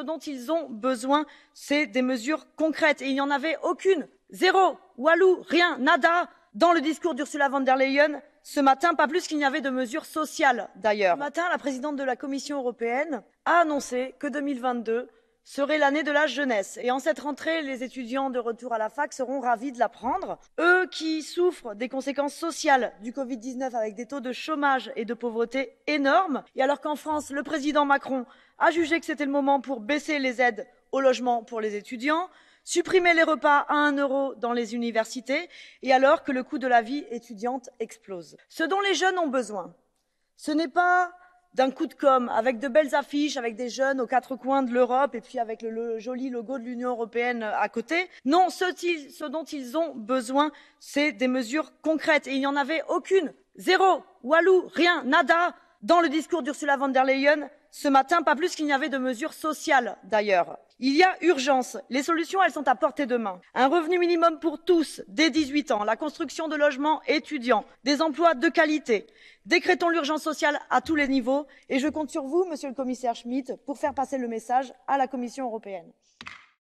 ce dont ils ont besoin, c'est des mesures concrètes. Et il n'y en avait aucune. Zéro, Walou, rien, nada, dans le discours d'Ursula von der Leyen ce matin, pas plus qu'il n'y avait de mesures sociales d'ailleurs. Ce matin, la présidente de la Commission européenne a annoncé que 2022 serait l'année de la jeunesse. Et en cette rentrée, les étudiants de retour à la fac seront ravis de l'apprendre. Eux qui souffrent des conséquences sociales du Covid-19 avec des taux de chômage et de pauvreté énormes. Et alors qu'en France, le président Macron a jugé que c'était le moment pour baisser les aides au logement pour les étudiants, supprimer les repas à un euro dans les universités, et alors que le coût de la vie étudiante explose. Ce dont les jeunes ont besoin, ce n'est pas d'un coup de com, avec de belles affiches, avec des jeunes aux quatre coins de l'Europe et puis avec le, joli logo de l'Union européenne euh, à côté. Non, ce, dont ils ont besoin, c'est des mesures concrètes. Et il n'y en avait aucune. Zéro, Walou, rien, nada. Dans le discours d'Ursula von der Leyen, ce matin, pas plus qu'il n'y avait de mesures sociales d'ailleurs. Il y a urgence. Les solutions, elles sont à portée de main. Un revenu minimum pour tous dès 18 ans, la construction de logements étudiants, des emplois de qualité. Décrétons l'urgence sociale à tous les niveaux et je compte sur vous, monsieur le commissaire Schmitt, pour faire passer le message à la Commission européenne.